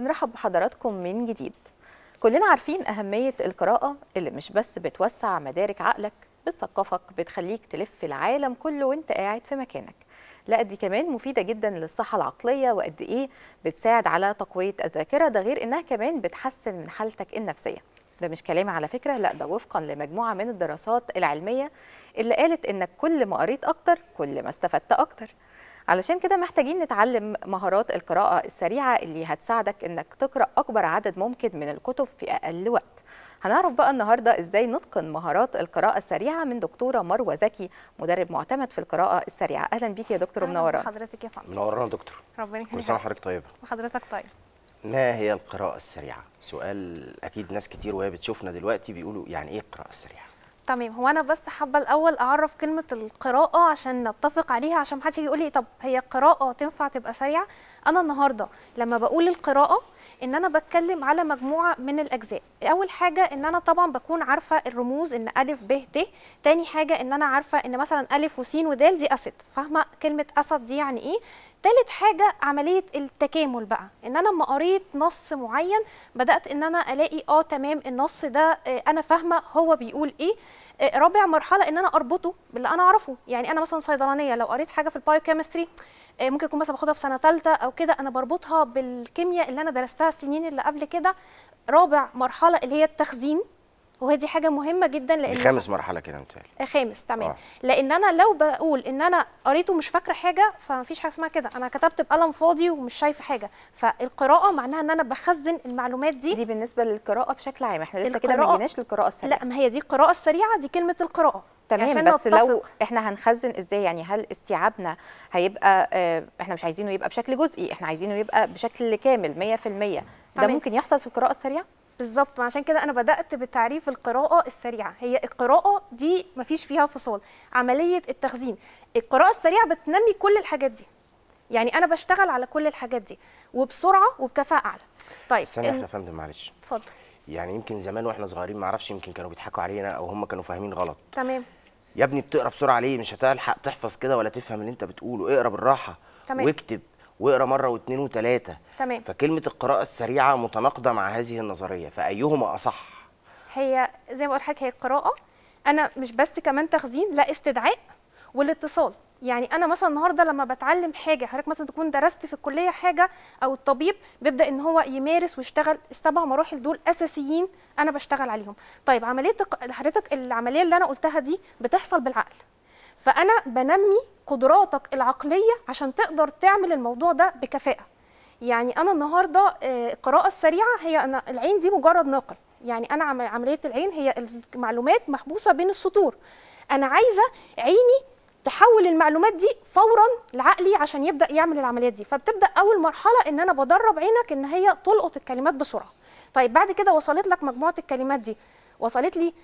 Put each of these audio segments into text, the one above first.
بنرحب بحضراتكم من جديد كلنا عارفين أهمية القراءة اللي مش بس بتوسع مدارك عقلك بتثقفك بتخليك تلف العالم كله وانت قاعد في مكانك لا دي إيه كمان مفيدة جدا للصحة العقلية وقد إيه بتساعد على تقوية الذاكرة ده غير إنها كمان بتحسن من حالتك النفسية ده مش كلامي على فكرة لا ده وفقا لمجموعة من الدراسات العلمية اللي قالت إنك كل ما قريت أكتر كل ما استفدت أكتر علشان كده محتاجين نتعلم مهارات القراءة السريعة اللي هتساعدك انك تقرأ اكبر عدد ممكن من الكتب في اقل وقت هنعرف بقى النهارده ازاي نتقن مهارات القراءه السريعه من دكتوره مروه زكي مدرب معتمد في القراءه السريعه اهلا بيك يا دكتور منورانا حضرتك يا فندم منورانا دكتور ربنا يخليك كل سنه وحضرتك طيبه وحضرتك طيب ما هي القراءه السريعه سؤال اكيد ناس كتير وهي بتشوفنا دلوقتي بيقولوا يعني ايه القراءه السريعه تمام هو انا بس حابه الاول اعرف كلمه القراءه عشان نتفق عليها عشان محدش يجي يقول لي طب هي القراءه تنفع تبقى سريعه انا النهارده لما بقول القراءه ان انا بتكلم على مجموعه من الاجزاء اول حاجه ان انا طبعا بكون عارفه الرموز ان ا ب ت تاني حاجه ان انا عارفه ان مثلا س و د دي اسد فاهمه كلمه اسد دي يعني ايه تالت حاجه عمليه التكامل بقى ان انا لما قريت نص معين بدات ان انا الاقي اه تمام النص ده آه، انا فاهمه هو بيقول ايه رابع مرحله ان انا اربطه باللي انا اعرفه يعني انا مثلا صيدلانيه لو قريت حاجه في البايوكيمستري آه، ممكن اكون مثلا باخدها في سنه ثالثه او كده انا بربطها بالكيمياء اللي انا درستها السنين اللي قبل كده رابع مرحله اللي هي التخزين وهي دي حاجه مهمه جدا لان خامس مرحله كده متهيألي آه، خامس تمام آه. لان انا لو بقول ان انا قريت ومش فاكره حاجه فمفيش حاجه اسمها كده انا كتبت بقلم فاضي ومش شايفه حاجه فالقراءه معناها ان انا بخزن المعلومات دي دي بالنسبه للقراءه بشكل عام احنا لسه كده ما جيناش للقراءه السريعه لا ما هي دي القراءه السريعه دي كلمه القراءه تمام يعني بس نتفق. لو احنا هنخزن ازاي يعني هل استيعابنا هيبقى اه احنا مش عايزينه يبقى بشكل جزئي احنا عايزينه يبقى بشكل كامل 100% ده ممكن يحصل في القراءه السريعه بالظبط عشان كده انا بدات بتعريف القراءه السريعه هي القراءه دي مفيش فيها فصال عمليه التخزين القراءه السريعه بتنمي كل الحاجات دي يعني انا بشتغل على كل الحاجات دي وبسرعه وبكفاءه اعلى طيب استنى احنا فندم معلش اتفضل يعني يمكن زمان واحنا صغيرين ما اعرفش يمكن كانوا بيضحكوا علينا او هم كانوا فاهمين غلط تمام يا ابني بتقرا بسرعه ليه مش هتلحق تحفظ كده ولا تفهم اللي انت بتقوله اقرا بالراحه تمام. واكتب واقرا مره واثنين وثلاثه تمام فكلمه القراءه السريعه متناقضه مع هذه النظريه فايهما اصح هي زي ما قلت لحضرتك هي القراءه انا مش بس كمان تخزين لا استدعاء والاتصال يعني انا مثلا النهارده لما بتعلم حاجه حضرتك مثلا تكون درست في الكليه حاجه او الطبيب بيبدا ان هو يمارس ويشتغل السبع مراحل دول اساسيين انا بشتغل عليهم طيب عمليه حضرتك العمليه اللي انا قلتها دي بتحصل بالعقل فانا بنمي قدراتك العقليه عشان تقدر تعمل الموضوع ده بكفاءه يعني انا النهارده آه، القراءه السريعه هي انا العين دي مجرد ناقل يعني انا عمليه العين هي المعلومات محبوسه بين السطور انا عايزه عيني تحول المعلومات دي فورا لعقلي عشان يبدا يعمل العمليات دي فبتبدا اول مرحله ان انا بدرب عينك ان هي تلقط الكلمات بسرعه طيب بعد كده وصلت لك مجموعه الكلمات دي وصلت لي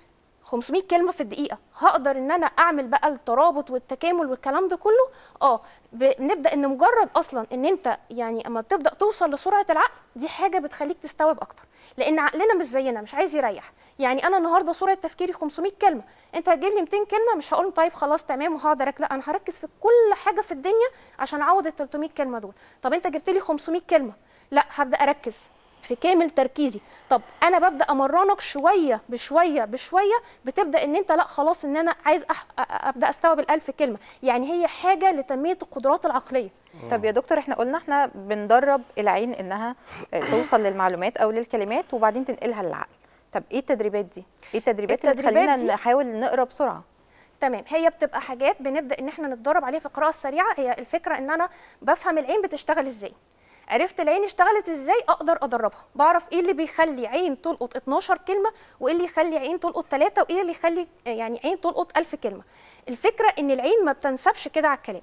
500 كلمه في الدقيقه هقدر ان انا اعمل بقى الترابط والتكامل والكلام ده كله اه بنبدا ان مجرد اصلا ان انت يعني اما بتبدا توصل لسرعه العقل دي حاجه بتخليك تستوعب اكتر لان عقلنا مش زينا مش عايز يريح يعني انا النهارده سرعه تفكيري 500 كلمه انت هتجيب لي 200 كلمه مش هقول طيب خلاص تمام وهقدر لا انا هركز في كل حاجه في الدنيا عشان اعوض ال 300 كلمه دول طب انت جبت لي 500 كلمه لا هبدا اركز في كامل تركيزي طب انا ببدا امرنك شويه بشويه بشويه بتبدا ان انت لا خلاص ان انا عايز أح... ابدا استوعب الالف كلمه يعني هي حاجه لتنميه القدرات العقليه طب يا دكتور احنا قلنا احنا بندرب العين انها توصل للمعلومات او للكلمات وبعدين تنقلها للعقل طب ايه التدريبات دي ايه التدريبات, التدريبات اللي تخلينا نحاول نقرا بسرعه تمام هي بتبقى حاجات بنبدا ان احنا نتدرب عليها في القراءه السريعه هي الفكره ان انا بفهم العين بتشتغل ازاي عرفت العين اشتغلت ازاي اقدر ادربها بعرف ايه اللي بيخلي عين تلقط 12 كلمه وايه اللي يخلي عين تلقط 3 وايه اللي يخلي يعني عين تلقط 1000 كلمه الفكره ان العين ما بتنسبش كده على الكلام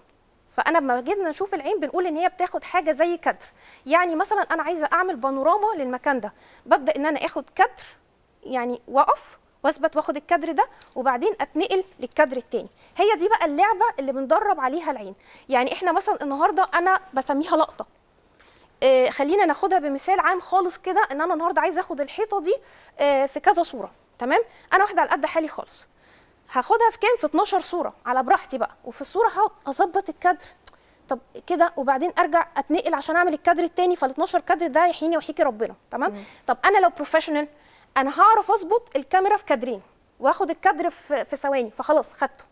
فانا لما جينا نشوف العين بنقول ان هي بتاخد حاجه زي كدر يعني مثلا انا عايزه اعمل بانوراما للمكان ده ببدا ان انا اخد كدر يعني واقف واثبت واخد الكادر ده وبعدين اتنقل للكادر التاني هي دي بقى اللعبه اللي بندرب عليها العين يعني احنا مثلا النهارده انا بسميها لقطه آه، خلينا ناخدها بمثال عام خالص كده ان انا النهارده عايزه اخد الحيطه دي آه، في كذا صوره تمام انا واحده على قد حالي خالص هاخدها في كام في 12 صوره على براحتي بقى وفي الصوره هظبط الكادر طب كده وبعدين ارجع اتنقل عشان اعمل الكادر الثاني فال 12 كادر ده يحييني ويحيكي ربنا تمام مم. طب انا لو بروفيشنال انا هعرف اظبط الكاميرا في كادرين واخد الكادر في, في ثواني فخلاص خدته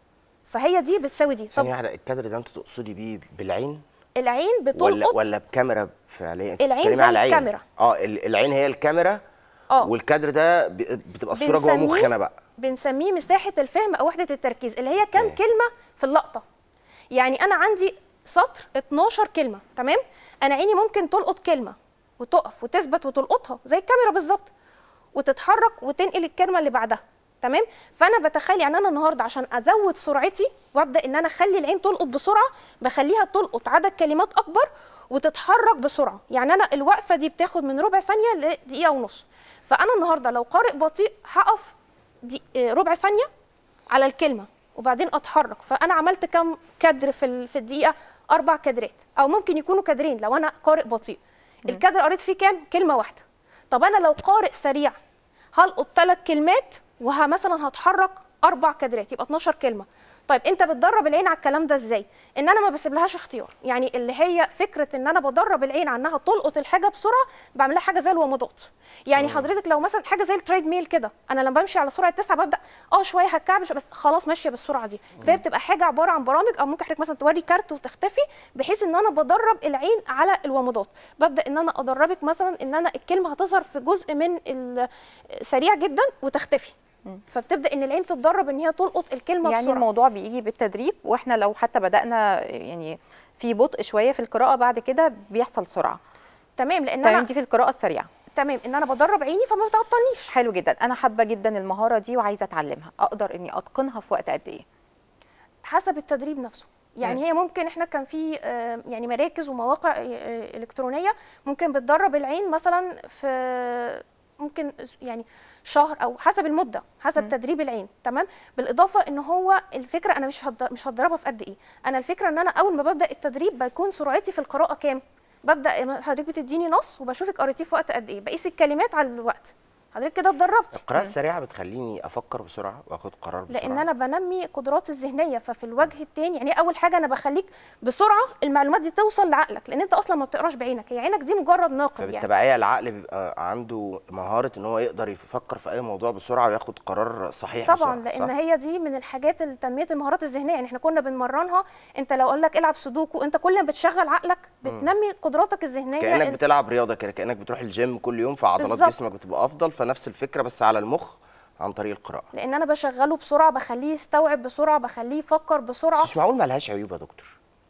فهي دي بتساوي دي طب ثانيه واحده الكادر ده انت تقصدي بيه بالعين العين بتلقط ولا ولا بكاميرا فعليا العين زي على العين. الكاميرا اه العين هي الكاميرا اه والكادر ده بتبقى الصوره جوه مخنا بقى بنسميه مساحه الفهم او وحده التركيز اللي هي كام إيه. كلمه في اللقطه يعني انا عندي سطر 12 كلمه تمام انا عيني ممكن تلقط كلمه وتقف وتثبت وتلقطها زي الكاميرا بالظبط وتتحرك وتنقل الكلمه اللي بعدها تمام فانا بتخيل يعني انا النهارده عشان ازود سرعتي وابدا ان انا اخلي العين تلقط بسرعه بخليها تلقط عدد كلمات اكبر وتتحرك بسرعه يعني انا الوقفه دي بتاخد من ربع ثانيه لدقيقه ونص فانا النهارده لو قارئ بطيء هقف دي آه، ربع ثانيه على الكلمه وبعدين اتحرك فانا عملت كم كدر في في الدقيقه اربع كدرات او ممكن يكونوا كدرين لو انا قارئ بطيء الكدر قريت فيه كام كلمه واحده طب انا لو قارئ سريع هلقط ثلاث كلمات ومثلا هتحرك اربع كادرات يبقى 12 كلمه طيب انت بتدرب العين على الكلام ده ازاي ان انا ما بسيبلهاش اختيار يعني اللي هي فكره ان انا بدرب العين على انها تلقط الحاجه بسرعه بعمل لها حاجه زي الومضات يعني أوه. حضرتك لو مثلا حاجه زي التريد ميل كده انا لما بمشي على سرعه 9 ببدا اه شويه هتكعبش بس خلاص ماشيه بالسرعه دي أوه. فهي بتبقى حاجه عباره عن برامج او ممكن حضرتك مثلا توري كارت وتختفي بحيث ان انا بدرب العين على الومضات ببدا ان انا ادربك مثلا ان انا الكلمه هتظهر في جزء من سريع جدا وتختفي فبتبدا ان العين تتدرب ان هي تلقط الكلمه يعني بسرعه يعني الموضوع بيجي بالتدريب واحنا لو حتى بدانا يعني في بطء شويه في القراءه بعد كده بيحصل سرعه تمام لان تمام انا دي في القراءه السريعه تمام ان انا بدرب عيني فما بتعطلنيش حلو جدا انا حابه جدا المهاره دي وعايزه اتعلمها اقدر اني اتقنها في وقت قد ايه حسب التدريب نفسه يعني مم. هي ممكن احنا كان في يعني مراكز ومواقع آه، الكترونيه ممكن بتدرب العين مثلا في ممكن يعني شهر او حسب المده حسب م. تدريب العين تمام بالاضافه ان هو الفكره انا مش هض... مش هضربها في قد ايه انا الفكره ان انا اول ما ببدا التدريب بيكون سرعتي في القراءه كام ببدا حضرتك بتديني نص وبشوفك قريتيه في وقت قد ايه بقيس الكلمات على الوقت حضرتك كده اتدربتي القراءه السريعه بتخليني افكر بسرعه واخد قرار بسرعه لان انا بنمي قدراتي الذهنيه ففي الوجه الثاني يعني إيه اول حاجه انا بخليك بسرعه المعلومات دي توصل لعقلك لان انت اصلا ما بتقراش بعينك هي عينك دي مجرد ناقد يعني فبالتبعيه العقل بيبقى عنده مهاره ان هو يقدر يفكر في اي موضوع بسرعه وياخد قرار صحيح طبعا بسرعة. لان صح؟ هي دي من الحاجات تنميه المهارات الذهنيه يعني احنا كنا بنمرنها انت لو اقول لك العب سودوكو انت كل ما بتشغل عقلك بتنمي قدراتك الذهنيه كانك بتلعب رياضه كده كانك بتروح الجيم كل يوم فعضلات جسمك بتبقى افضل الوظيفه نفس الفكره بس على المخ عن طريق القراءه لان انا بشغله بسرعه بخليه يستوعب بسرعه بخليه يفكر بسرعه مش معقول ما لهاش عيوب يا دكتور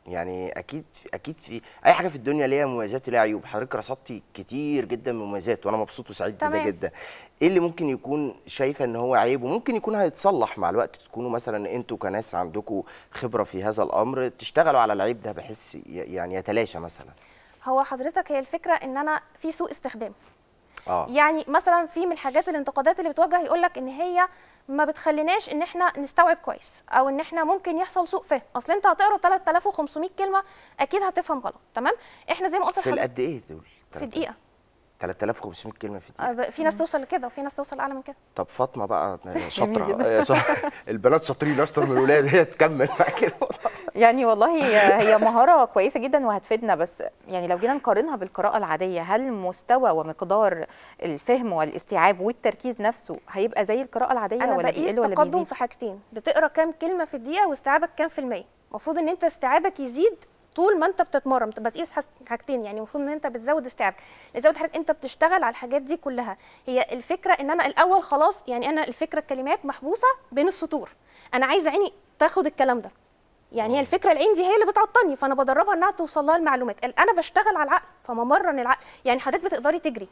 يعني اكيد اكيد في اي حاجه في الدنيا ليها مميزات وليها عيوب حضرتك رصدتي كتير جدا من مميزات وانا مبسوط وسعيد بده جدا ايه اللي ممكن يكون شايفه ان هو عيب وممكن يكون هيتصلح مع الوقت تكونوا مثلا انتوا كناس عندكم خبره في هذا الامر تشتغلوا على العيب ده بحيث يعني يتلاشى مثلا هو حضرتك هي الفكره ان انا في سوء استخدام آه. يعني مثلا في من الحاجات الانتقادات اللي بتوجه يقول لك ان هي ما بتخليناش ان احنا نستوعب كويس او ان احنا ممكن يحصل سوء فهم اصل انت هتقرا 3500 كلمه اكيد هتفهم غلط تمام احنا زي ما قلت في قد ايه دول في دقيقه 3500 كلمه في دقيقه في ناس توصل لكده وفي ناس توصل اعلى من كده طب فاطمه بقى آه، شاطره آه، البنات شاطرين اكتر من الولاد هي تكمل بقى كده يعني والله هي مهاره كويسه جدا وهتفيدنا بس يعني لو جينا نقارنها بالقراءه العاديه هل مستوى ومقدار الفهم والاستيعاب والتركيز نفسه هيبقى زي القراءه العاديه أنا ولا بيقل ولا تقدم في حاجتين بتقرا كام كلمه في الدقيقه واستيعابك كام في الميه المفروض ان انت استيعابك يزيد طول ما انت بتتمرن بتقيس حاجتين يعني المفروض ان انت بتزود استيعابك بتزود حضرتك انت بتشتغل على الحاجات دي كلها هي الفكره ان انا الاول خلاص يعني انا الفكره الكلمات محبوسه بين السطور انا عايزه عيني تاخد الكلام ده يعني هي الفكره العين دي هي اللي بتعطلني فانا بدربها انها توصل لها المعلومات انا بشتغل على العقل فممرن العقل يعني حضرتك بتقدري تجري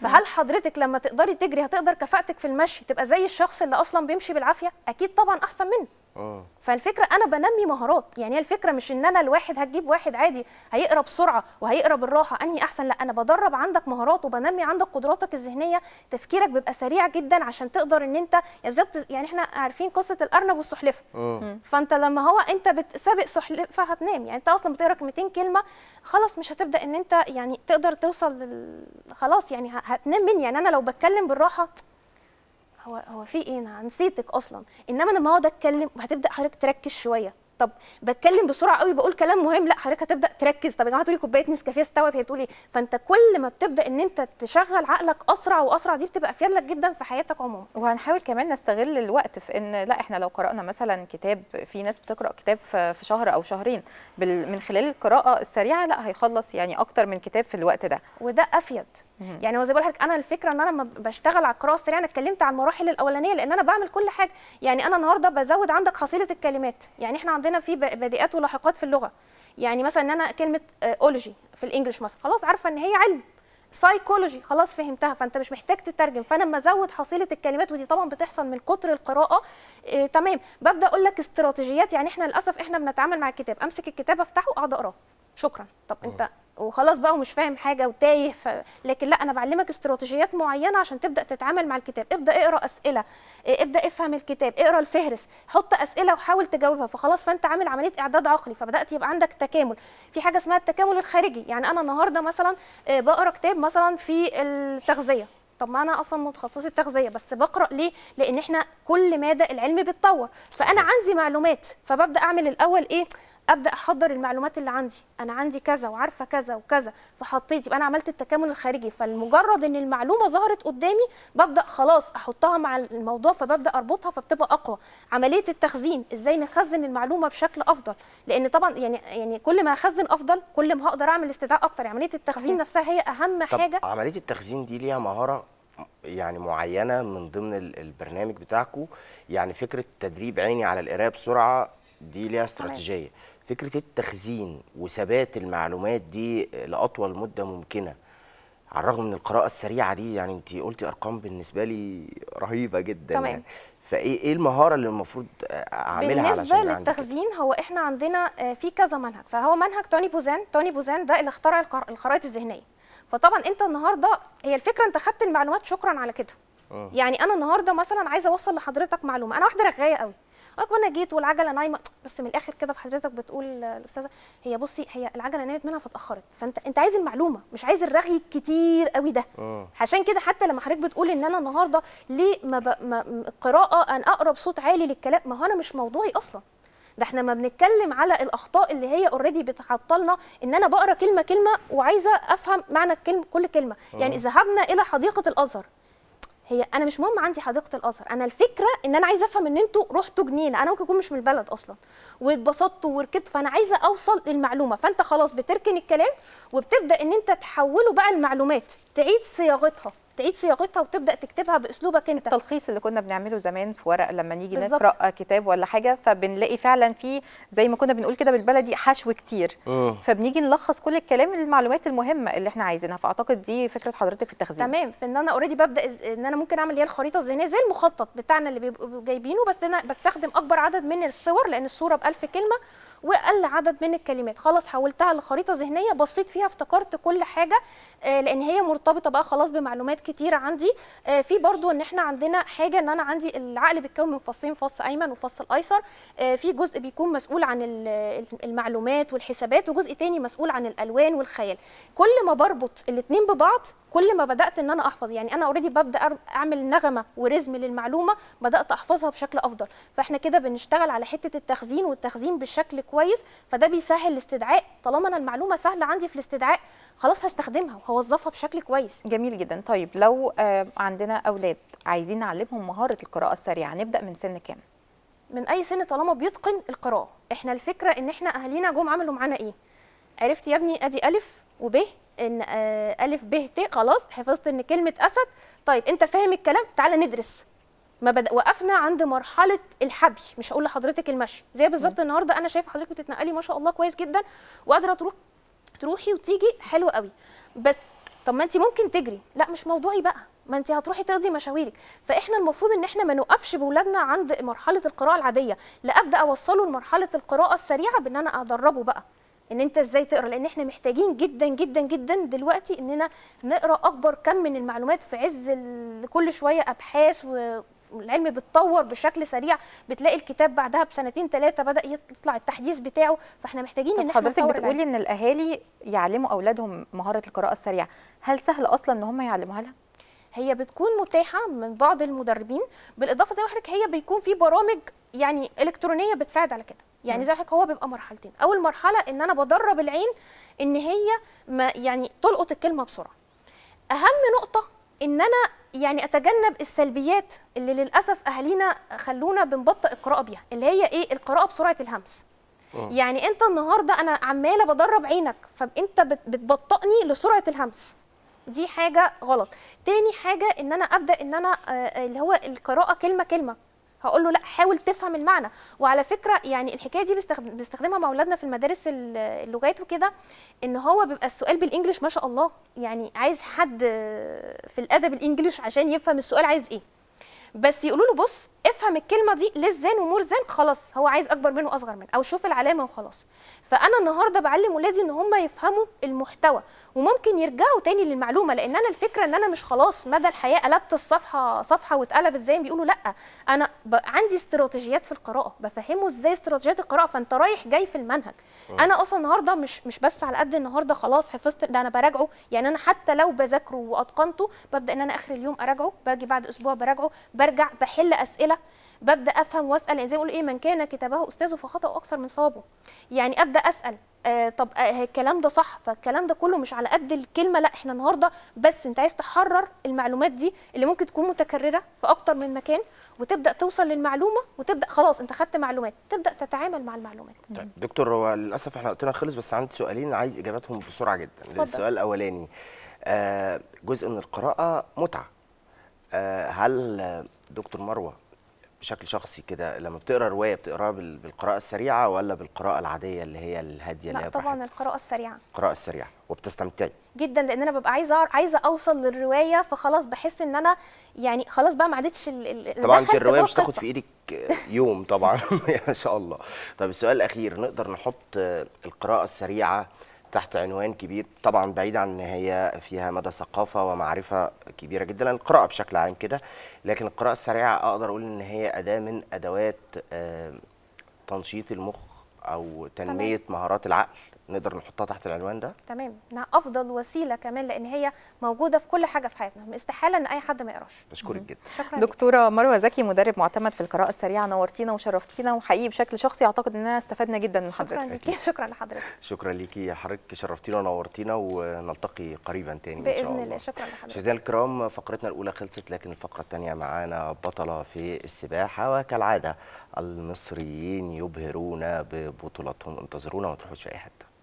فهل نعم. حضرتك لما تقدري تجري هتقدر كفاءتك في المشي تبقى زي الشخص اللي اصلا بيمشي بالعافيه اكيد طبعا احسن منه آه. فالفكره انا بنمي مهارات يعني هي الفكره مش ان انا الواحد هتجيب واحد عادي هيقرا بسرعه وهيقرا بالراحه انهي احسن لا انا بدرب عندك مهارات وبنمي عندك قدراتك الذهنيه تفكيرك بيبقى سريع جدا عشان تقدر ان انت بالظبط يعني احنا عارفين قصه الارنب والسحلفه آه. فانت لما هو انت بتسابق سحلفه هتنام يعني انت اصلا بتقرا 200 كلمه خلاص مش هتبدا ان انت يعني تقدر توصل لل... خلاص يعني هتنام مني يعني انا لو بتكلم بالراحه هو هو في ايه انا نسيتك اصلا انما لما اقعد اتكلم هتبدا حضرتك تركز شويه طب بتكلم بسرعه قوي بقول كلام مهم لا حضرتك هتبدا تركز طب يا جماعه تقولي كوبايه نسكافيه استوعب هي بتقول ايه فانت كل ما بتبدا ان انت تشغل عقلك اسرع واسرع دي بتبقى افيد لك جدا في حياتك عموما وهنحاول كمان نستغل الوقت في ان لا احنا لو قرانا مثلا كتاب في ناس بتقرا كتاب في شهر او شهرين من خلال القراءه السريعه لا هيخلص يعني اكتر من كتاب في الوقت ده وده افيد يعني هو زي ما بقول لك انا الفكره ان انا لما بشتغل على القراءه السريعه يعني انا اتكلمت على المراحل الاولانيه لان انا بعمل كل حاجه يعني انا النهارده بزود عندك حصيله الكلمات يعني احنا عندنا في بادئات ولاحقات في اللغه يعني مثلا ان انا كلمه آه، اولوجي في الانجليش مثلا خلاص عارفه ان هي علم سايكولوجي خلاص فهمتها فانت مش محتاج تترجم فانا لما ازود حصيله الكلمات ودي طبعا بتحصل من كتر القراءه إيه تمام ببدا اقول لك استراتيجيات يعني احنا للاسف احنا بنتعامل مع الكتاب امسك الكتاب افتحه اقعد اقراه شكرا طب أوه. انت وخلاص بقى ومش فاهم حاجه وتايه ف... لكن لا انا بعلمك استراتيجيات معينه عشان تبدا تتعامل مع الكتاب ابدا اقرا اسئله آه، ابدا افهم الكتاب اقرا الفهرس حط اسئله وحاول تجاوبها فخلاص فانت عامل عمليه اعداد عقلي فبدات يبقى عندك تكامل في حاجه اسمها التكامل الخارجي يعني انا النهارده مثلا آه، بقرا كتاب مثلا في التغذيه طب ما انا اصلا متخصصه تغذيه بس بقرا ليه لان احنا كل ماده العلم بيتطور فانا عندي معلومات فببدا اعمل الاول ايه ابدا احضر المعلومات اللي عندي انا عندي كذا وعارفه كذا وكذا فحطيت يبقى انا عملت التكامل الخارجي فالمجرد ان المعلومه ظهرت قدامي ببدا خلاص احطها مع الموضوع فببدا اربطها فبتبقى اقوى عمليه التخزين ازاي نخزن المعلومه بشكل افضل لان طبعا يعني يعني كل ما اخزن افضل كل ما هقدر اعمل استدعاء اكتر عمليه التخزين نفسها هي اهم طب حاجه عمليه التخزين دي ليها مهاره يعني معينه من ضمن البرنامج بتاعكم يعني فكره تدريب عيني على القرايه بسرعه دي ليها استراتيجيه فكره التخزين وثبات المعلومات دي لاطول مده ممكنه على الرغم من القراءه السريعه دي يعني انت قلتي ارقام بالنسبه لي رهيبه جدا يعني. تمام. يعني فايه ايه المهاره اللي المفروض اعملها بالنسبه علشان للتخزين هو احنا عندنا آه، في كذا منهج فهو منهج توني بوزان توني بوزان ده اللي اخترع الخرائط الذهنيه فطبعا انت النهارده هي الفكره انت خدت المعلومات شكرا على كده أوه. يعني انا النهارده مثلا عايزه اوصل لحضرتك معلومه انا واحده رغايه قوي اه وانا جيت والعجله نايمه بس من الاخر كده في حضرتك بتقول الاستاذه هي بصي هي العجله نامت منها فاتاخرت فانت انت عايز المعلومه مش عايز الرغي الكتير قوي ده أوه. عشان كده حتى لما حضرتك بتقول ان انا النهارده ليه ما, ب... ما القراءه ان اقرب صوت عالي للكلام ما هو انا مش موضوعي اصلا ده احنا ما بنتكلم على الاخطاء اللي هي اوريدي بتعطلنا ان انا بقرا كلمه كلمه وعايزه افهم معنى الكلمه كل كلمه أوه. يعني آه. ذهبنا الى حديقه الازهر هي انا مش مهم عندي حديقه الاثر انا الفكره ان انا عايزه افهم ان انتوا رحتوا جنينه انا ممكن اكون مش من البلد اصلا واتبسطتوا وركبت فانا عايزه اوصل للمعلومه فانت خلاص بتركن الكلام وبتبدا ان انت تحوله بقى لمعلومات تعيد صياغتها تعيد صياغتها وتبدا تكتبها باسلوبك انت التلخيص اللي كنا بنعمله زمان في ورق لما نيجي بالزبط. نقرا كتاب ولا حاجه فبنلاقي فعلا في زي ما كنا بنقول كده بالبلدي حشو كتير أوه. فبنيجي نلخص كل الكلام المعلومات المهمه اللي احنا عايزينها فاعتقد دي فكره حضرتك في التخزين تمام في ان انا اوريدي ببدا ان انا ممكن اعمل هي الخريطه الذهنيه زي المخطط بتاعنا اللي بيبقوا جايبينه بس انا بستخدم اكبر عدد من الصور لان الصوره ب 1000 كلمه واقل عدد من الكلمات خلاص حولتها لخريطه ذهنيه بصيت فيها افتكرت كل حاجه آه، لان هي مرتبطه بقى خلاص بمعلومات كتير عندي آه، في برضو ان احنا عندنا حاجه ان انا عندي العقل بيتكون من فصين فص ايمن وفص ايسر آه، في جزء بيكون مسؤول عن المعلومات والحسابات وجزء تاني مسؤول عن الالوان والخيال كل ما بربط الاثنين ببعض كل ما بدات ان انا احفظ يعني انا اوريدي ببدا اعمل نغمه ورزم للمعلومه بدات احفظها بشكل افضل فاحنا كده بنشتغل على حته التخزين والتخزين بشكل كويس فده بيسهل الاستدعاء طالما انا المعلومه سهله عندي في الاستدعاء خلاص هستخدمها وهوظفها بشكل كويس جميل جدا طيب لو آه، عندنا اولاد عايزين نعلمهم مهاره القراءه السريعه نبدا من سن كام من اي سن طالما بيتقن القراءه احنا الفكره ان احنا اهالينا جم عملوا معانا ايه عرفت يا ابني ادي الف وب ان آه، الف ب ت خلاص حفظت ان كلمه اسد طيب انت فاهم الكلام تعالى ندرس ما بد... وقفنا عند مرحله الحبي مش هقول لحضرتك المشي زي بالظبط النهارده انا شايفه حضرتك بتتنقلي ما شاء الله كويس جدا وقادره تروح تروحي وتيجي حلو قوي بس طب ما انت ممكن تجري لا مش موضوعي بقى ما انت هتروحي تقضي مشاويرك فاحنا المفروض ان احنا ما نوقفش باولادنا عند مرحله القراءه العاديه لا ابدا اوصله لمرحله القراءه السريعه بان انا ادربه بقى ان انت ازاي تقرا لان احنا محتاجين جدا جدا جدا دلوقتي اننا نقرا اكبر كم من المعلومات في عز كل شويه ابحاث و... العلم بيتطور بشكل سريع بتلاقي الكتاب بعدها بسنتين ثلاثه بدا يطلع التحديث بتاعه فاحنا محتاجين ان احنا حضرتك بتقولي ان الاهالي يعلموا اولادهم مهاره القراءه السريعه هل سهل اصلا ان هم يعلموها لها هي بتكون متاحه من بعض المدربين بالاضافه زي ما حضرتك هي بيكون في برامج يعني الكترونيه بتساعد على كده يعني زي حضرتك هو بيبقى مرحلتين اول مرحله ان انا بدرب العين ان هي ما يعني تلقط الكلمه بسرعه اهم نقطه ان انا يعني اتجنب السلبيات اللي للاسف اهالينا خلونا بنبطئ القراءه بيها اللي هي ايه القراءه بسرعه الهمس آه. يعني انت النهارده انا عماله بدرب عينك فانت بتبطئني لسرعه الهمس دي حاجه غلط تاني حاجه ان انا ابدا ان انا آه، اللي هو القراءه كلمه كلمه هقول له لا حاول تفهم المعنى وعلى فكره يعني الحكايه دي بنستخدمها مع اولادنا في المدارس اللغات وكده ان هو بيبقى السؤال بالانجلش ما شاء الله يعني عايز حد في الادب الانجليش عشان يفهم السؤال عايز ايه بس يقولوا له بص افهم الكلمه دي ليس ذان ومور ذان خلاص هو عايز اكبر منه اصغر منه او شوف العلامه وخلاص فانا النهارده بعلم ولادي ان هم يفهموا المحتوى وممكن يرجعوا تاني للمعلومه لان انا الفكره ان انا مش خلاص مدى الحياه قلبت الصفحه صفحه واتقلبت زي ما بيقولوا لا انا ب... عندي استراتيجيات في القراءه بفهمه ازاي استراتيجيات القراءه فانت رايح جاي في المنهج م. آه. انا اصلا النهارده مش مش بس على قد النهارده خلاص حفظت ده انا براجعه يعني انا حتى لو بذاكره واتقنته ببدا ان انا اخر اليوم اراجعه باجي بعد اسبوع براجعه برجع بحل اسئله ببدا افهم واسال يعني زي ما بيقولوا ايه من كان كتابه استاذه فخطا اكثر من صوابه يعني ابدا اسال آه طب آه الكلام ده صح فالكلام ده كله مش على قد الكلمه لا احنا النهارده بس انت عايز تحرر المعلومات دي اللي ممكن تكون متكرره في اكتر من مكان وتبدا توصل للمعلومه وتبدا خلاص انت خدت معلومات تبدا تتعامل مع المعلومات طيب دكتور هو للاسف احنا وقتنا خلص بس عندي سؤالين عايز اجاباتهم بسرعه جدا السؤال الاولاني آه جزء من القراءه متعه آه، هل دكتور مروه بشكل شخصي كده لما بتقرا روايه بتقراها بالقراءه السريعه ولا بالقراءه العاديه اللي هي الهاديه لا اللي طبعا بحاجة. القراءه السريعه القراءه السريعه وبتستمتعي جدا لان انا ببقى عايزه عايزه اوصل للروايه فخلاص بحس ان انا يعني خلاص بقى ما عادتش طبعا انت الروايه مش هتاخد في ايدك يوم طبعا ما شاء الله طب السؤال الاخير نقدر نحط القراءه السريعه تحت عنوان كبير طبعا بعيد عن ان هي فيها مدى ثقافه ومعرفه كبيره جدا القراءه بشكل عام كده لكن القراءه السريعه اقدر اقول ان هي اداه من ادوات تنشيط المخ او تنميه مهارات العقل نقدر نحطها تحت العنوان ده تمام انها افضل وسيله كمان لان هي موجوده في كل حاجه في حياتنا استحاله ان اي حد ما يقراش بشكرك جدا شكرا دكتوره مروه زكي مدرب معتمد في القراءه السريعه نورتينا وشرفتينا وحقيقي بشكل شخصي اعتقد اننا استفدنا جدا من حضرتك شكرا ليكي شكرا لحضرتك شكرا ليكي يا حضرتك شرفتينا ونورتينا ونلتقي قريبا تاني باذن إن شاء الله. الله شكرا لحضرتك مشاهدينا الكرام فقرتنا الاولى خلصت لكن الفقره الثانيه معانا بطله في السباحه وكالعاده المصريين يبهرون ببطولاتهم انتظرونا ما تروحوش اي حته